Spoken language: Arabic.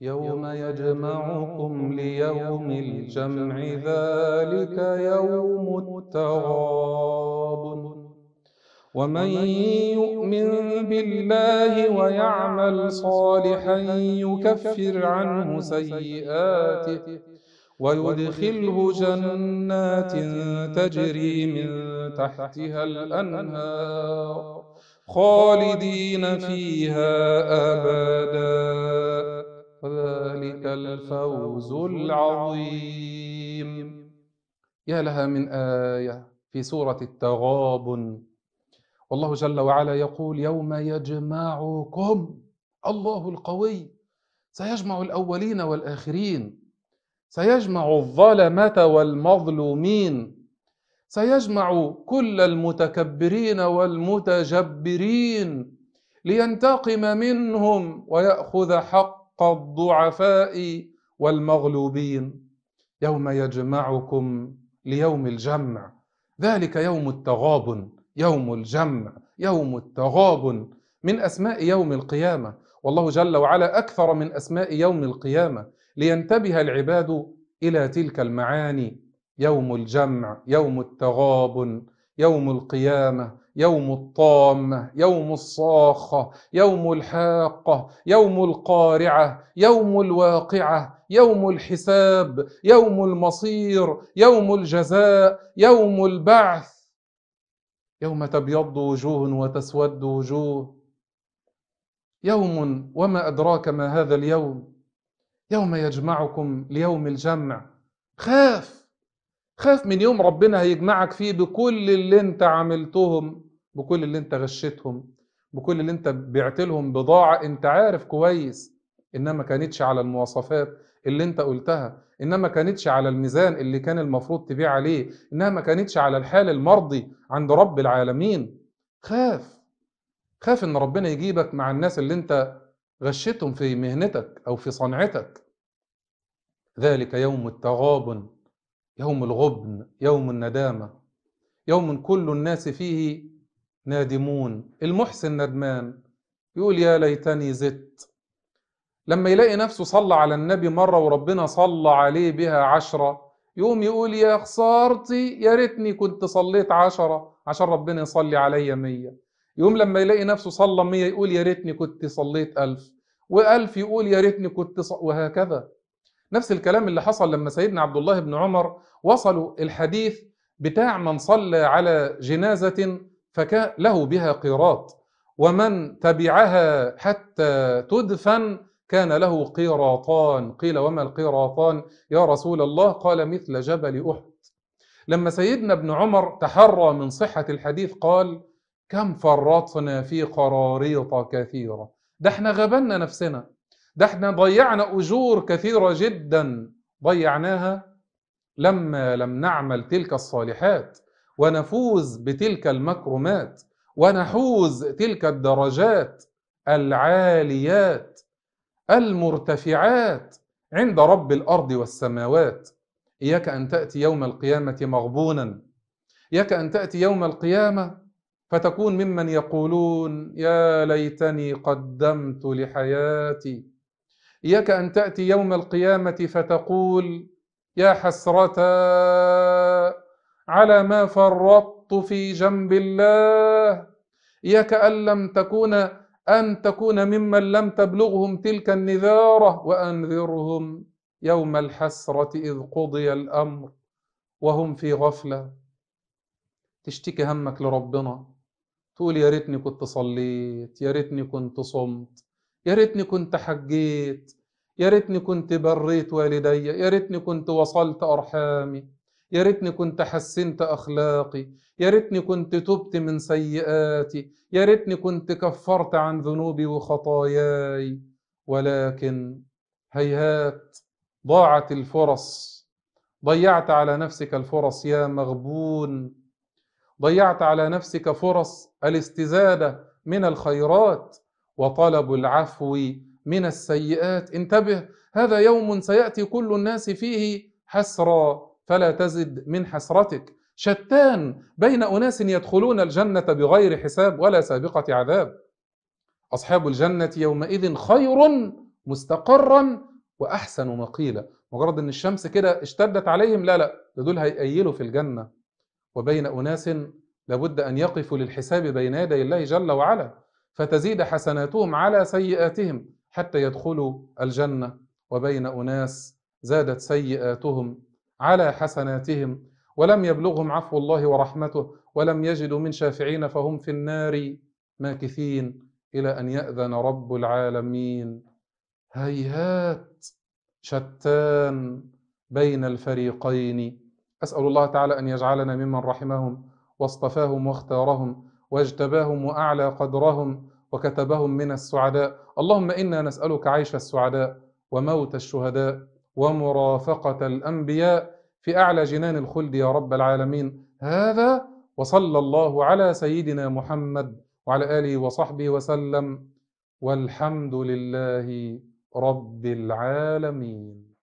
يوم يجمعكم ليوم الجمع ذلك يوم التغاب ومن يؤمن بالله ويعمل صالحا يكفر عنه سيئاته ويدخله جنات تجري من تحتها الأنهار خالدين فيها أبداً ذلك الفوز العظيم يا لها من آية في سورة التغابن والله جل وعلا يقول يوم يجمعكم الله القوي سيجمع الأولين والآخرين سيجمع الظلمة والمظلومين سيجمع كل المتكبرين والمتجبرين لينتقم منهم ويأخذ حق حق الضعفاء والمغلوبين يوم يجمعكم ليوم الجمع ذلك يوم التغابن يوم الجمع يوم التغابن من اسماء يوم القيامه والله جل وعلا اكثر من اسماء يوم القيامه لينتبه العباد الى تلك المعاني يوم الجمع يوم التغابن يوم القيامة يوم الطامة يوم الصاخة يوم الحاقة يوم القارعة يوم الواقعة يوم الحساب يوم المصير يوم الجزاء يوم البعث يوم تبيض وجوه وتسود وجوه يوم وما أدراك ما هذا اليوم يوم يجمعكم ليوم الجمع خاف خاف من يوم ربنا هيجمعك فيه بكل اللي انت عملتهم بكل اللي انت غشيتهم بكل اللي انت بعت لهم بضاعة انت عارف كويس انها ما كانتش على المواصفات اللي انت قلتها انها ما كانتش على الميزان اللي كان المفروض تبيع عليه انها ما كانتش على الحال المرضي عند رب العالمين خاف خاف ان ربنا يجيبك مع الناس اللي انت غشيتهم في مهنتك او في صنعتك ذلك يوم التغابن يوم الغبن يوم الندامة يوم كل الناس فيه نادمون المحسن ندمان يقول يا ليتني زدت لما يلاقي نفسه صلى على النبي مرة وربنا صلى عليه بها عشرة يقوم يقول يا خسارتي يا ريتني كنت صليت عشرة عشان ربنا يصلي عليا مية يقوم لما يلاقي نفسه صلى مية يقول يا ريتني كنت صليت ألف وألف يقول يا ريتني كنت ص... وهكذا نفس الكلام اللي حصل لما سيدنا عبد الله بن عمر وصلوا الحديث بتاع من صلى على جنازة فكان له بها قيراط ومن تبعها حتى تدفن كان له قيراطان قيل وما القيراطان يا رسول الله قال مثل جبل أحد لما سيدنا ابن عمر تحرى من صحة الحديث قال كم فرطنا في قراريط كثيرة ده احنا غبنا نفسنا ده احنا ضيعنا أجور كثيرة جدا ضيعناها لما لم نعمل تلك الصالحات ونفوز بتلك المكرمات ونحوز تلك الدرجات العاليات المرتفعات عند رب الارض والسماوات اياك ان تاتي يوم القيامه مغبونا اياك ان تاتي يوم القيامه فتكون ممن يقولون يا ليتني قدمت لحياتي إياك أن تأتي يوم القيامة فتقول يا حسرة على ما فرطت في جنب الله إياك أن لم تكون أن تكون ممن لم تبلغهم تلك النذارة وأنذرهم يوم الحسرة إذ قضي الأمر وهم في غفلة تشتكي همك لربنا تقول يا ريتني كنت صليت يا ريتني كنت صمت يا ريتني كنت حجيت يا ريتني كنت بريت والدي يا ريتني كنت وصلت أرحامي يا ريتني كنت حسنت أخلاقي يا ريتني كنت تبت من سيئاتي يا ريتني كنت كفرت عن ذنوبي وخطاياي ولكن هيهات ضاعت الفرص ضيعت على نفسك الفرص يا مغبون ضيعت على نفسك فرص الاستزادة من الخيرات وطلب العفو من السيئات انتبه هذا يوم سياتي كل الناس فيه حسرا فلا تزد من حسرتك شتان بين اناس يدخلون الجنه بغير حساب ولا سابقه عذاب اصحاب الجنه يومئذ خير مستقرا واحسن مقيلا مجرد ان الشمس كده اشتدت عليهم لا لا دول هيقيلوا في الجنه وبين اناس لابد ان يقفوا للحساب بين يدي الله جل وعلا فتزيد حسناتهم على سيئاتهم حتى يدخلوا الجنة وبين أناس زادت سيئاتهم على حسناتهم ولم يبلغهم عفو الله ورحمته ولم يجدوا من شافعين فهم في النار ماكثين إلى أن يأذن رب العالمين هيهات شتان بين الفريقين أسأل الله تعالى أن يجعلنا ممن رحمهم واصطفاهم واختارهم واجتباهم وأعلى قدرهم وكتبهم من السعداء اللهم إنا نسألك عيش السعداء وموت الشهداء ومرافقة الأنبياء في أعلى جنان الخلد يا رب العالمين هذا وصلى الله على سيدنا محمد وعلى آله وصحبه وسلم والحمد لله رب العالمين